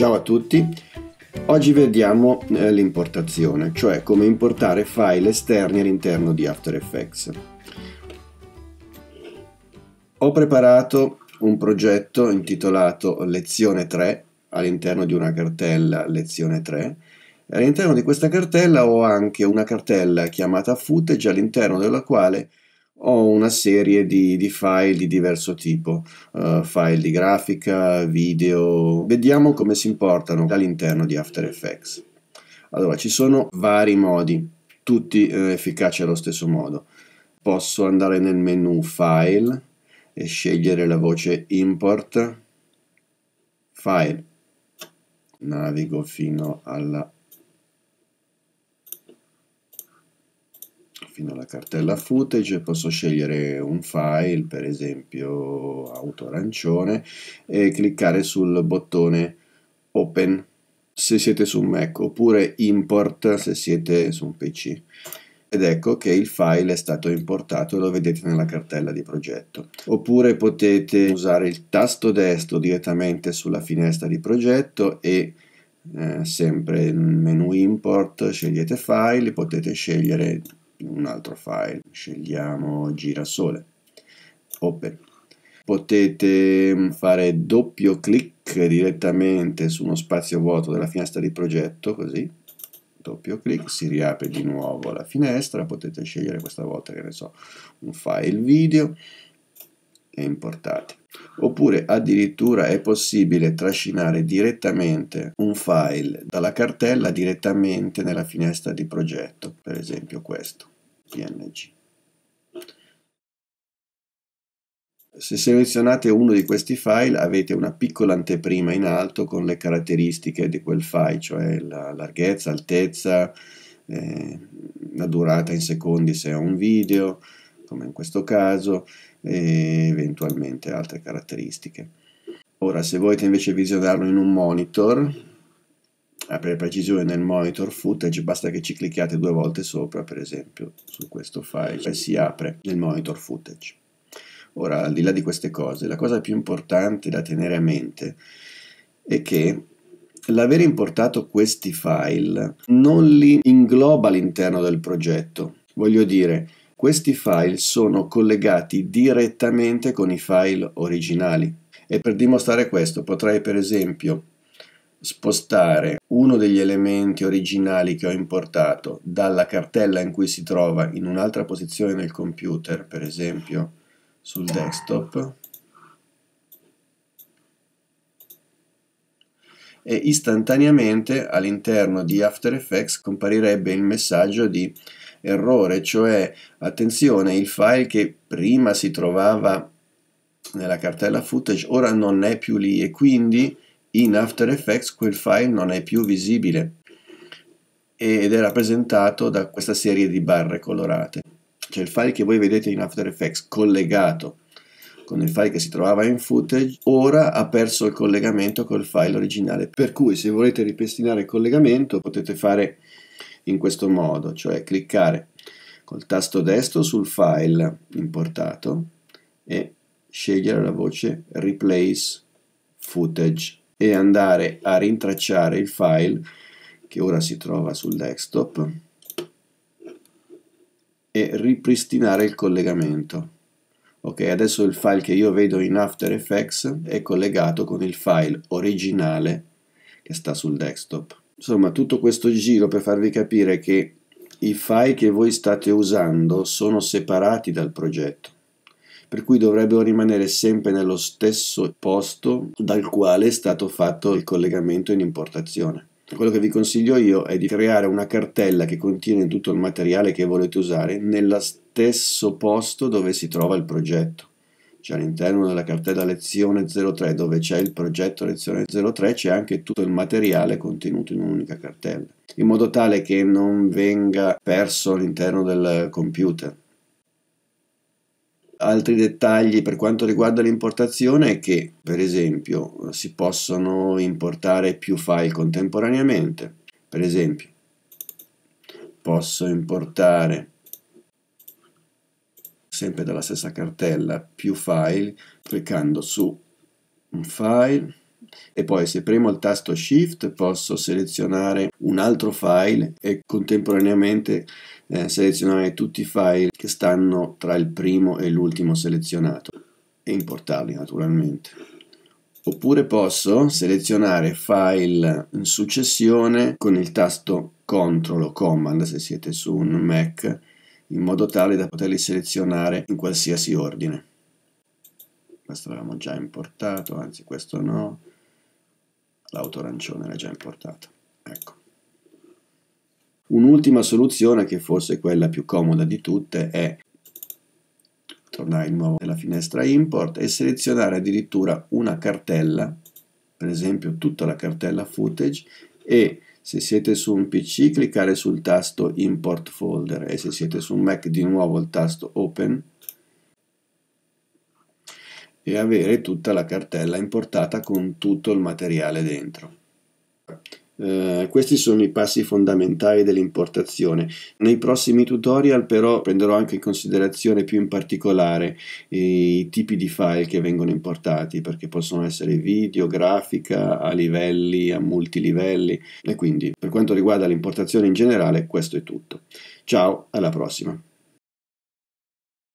Ciao a tutti, oggi vediamo eh, l'importazione, cioè come importare file esterni all'interno di After Effects. Ho preparato un progetto intitolato Lezione 3 all'interno di una cartella Lezione 3 All'interno di questa cartella ho anche una cartella chiamata footage all'interno della quale ho una serie di, di, file di diverso tipo, uh, file di grafica, video. Vediamo come si importano all'interno di After Effects. Allora, ci sono vari modi, tutti eh, efficaci allo stesso modo. Posso andare nel menu File e scegliere la voce Import File. Navigo fino alla fino alla cartella footage posso scegliere un file, per esempio auto arancione, e cliccare sul bottone open se siete su un Mac oppure import se siete su un PC ed ecco che il file è stato importato e lo vedete nella cartella di progetto. Oppure potete usare il tasto destro direttamente sulla finestra di progetto e eh, sempre nel menu import scegliete file, potete scegliere in un altro file, scegliamo girasole, open. Potete mm, fare doppio clic direttamente su uno spazio vuoto della finestra di progetto, così, doppio clic, si riapre di nuovo la finestra, potete scegliere questa volta, che ne so, un file video e importate oppure addirittura è possibile trascinare direttamente un file dalla cartella direttamente nella finestra di progetto, per esempio questo, PNG. Se selezionate uno di questi file avete una piccola anteprima in alto con le caratteristiche di quel file, cioè la larghezza, altezza, eh, la durata in secondi se è un video, come in questo caso, e eventualmente altre caratteristiche. Ora, se volete invece visionarlo in un monitor, per precisione nel monitor footage, basta che ci clicchiate due volte sopra, per esempio, su questo file, e si apre nel monitor footage. Ora, al di là di queste cose, la cosa più importante da tenere a mente è che l'avere importato questi file non li ingloba all'interno del progetto. Voglio dire, questi file sono collegati direttamente con i file originali e per dimostrare questo potrei per esempio spostare uno degli elementi originali che ho importato dalla cartella in cui si trova in un'altra posizione nel computer, per esempio sul desktop, e istantaneamente all'interno di After Effects comparirebbe il messaggio di errore, cioè attenzione, il file che prima si trovava nella cartella footage ora non è più lì e quindi in After Effects quel file non è più visibile ed è rappresentato da questa serie di barre colorate. Cioè il file che voi vedete in After Effects collegato con il file che si trovava in footage, ora ha perso il collegamento col file originale. Per cui se volete ripristinare il collegamento potete fare in questo modo, cioè cliccare col tasto destro sul file importato e scegliere la voce Replace Footage e andare a rintracciare il file che ora si trova sul desktop e ripristinare il collegamento. Ok, adesso il file che io vedo in After Effects è collegato con il file originale che sta sul desktop. Insomma, tutto questo giro per farvi capire che i file che voi state usando sono separati dal progetto, per cui dovrebbero rimanere sempre nello stesso posto dal quale è stato fatto il collegamento in importazione. Quello che vi consiglio io è di creare una cartella che contiene tutto il materiale che volete usare nello stesso posto dove si trova il progetto cioè all'interno della cartella lezione 03 dove c'è il progetto lezione 03 c'è anche tutto il materiale contenuto in un'unica cartella, in modo tale che non venga perso all'interno del computer. Altri dettagli per quanto riguarda l'importazione è che, per esempio, si possono importare più file contemporaneamente. Per esempio, posso importare sempre dalla stessa cartella, più file, cliccando su un file e poi se premo il tasto Shift posso selezionare un altro file e contemporaneamente eh, selezionare tutti i file che stanno tra il primo e l'ultimo selezionato e importarli naturalmente. Oppure posso selezionare file in successione con il tasto CTRL o Command se siete su un Mac in modo tale da poterli selezionare in qualsiasi ordine. Questo l'avevamo già importato, anzi questo no, l'auto arancione l'ha già importato. Ecco. Un'ultima soluzione, che forse è quella più comoda di tutte, è tornare di nuovo nella finestra import e selezionare addirittura una cartella, per esempio tutta la cartella footage, e se siete su un PC cliccare sul tasto Import Folder e se siete su un Mac di nuovo il tasto Open e avere tutta la cartella importata con tutto il materiale dentro. Eh, questi sono i passi fondamentali dell'importazione. Nei prossimi tutorial però prenderò anche in considerazione più in particolare eh, i tipi di file che vengono importati perché possono essere video, grafica, a livelli, a multilivelli e quindi per quanto riguarda l'importazione in generale questo è tutto. Ciao, alla prossima!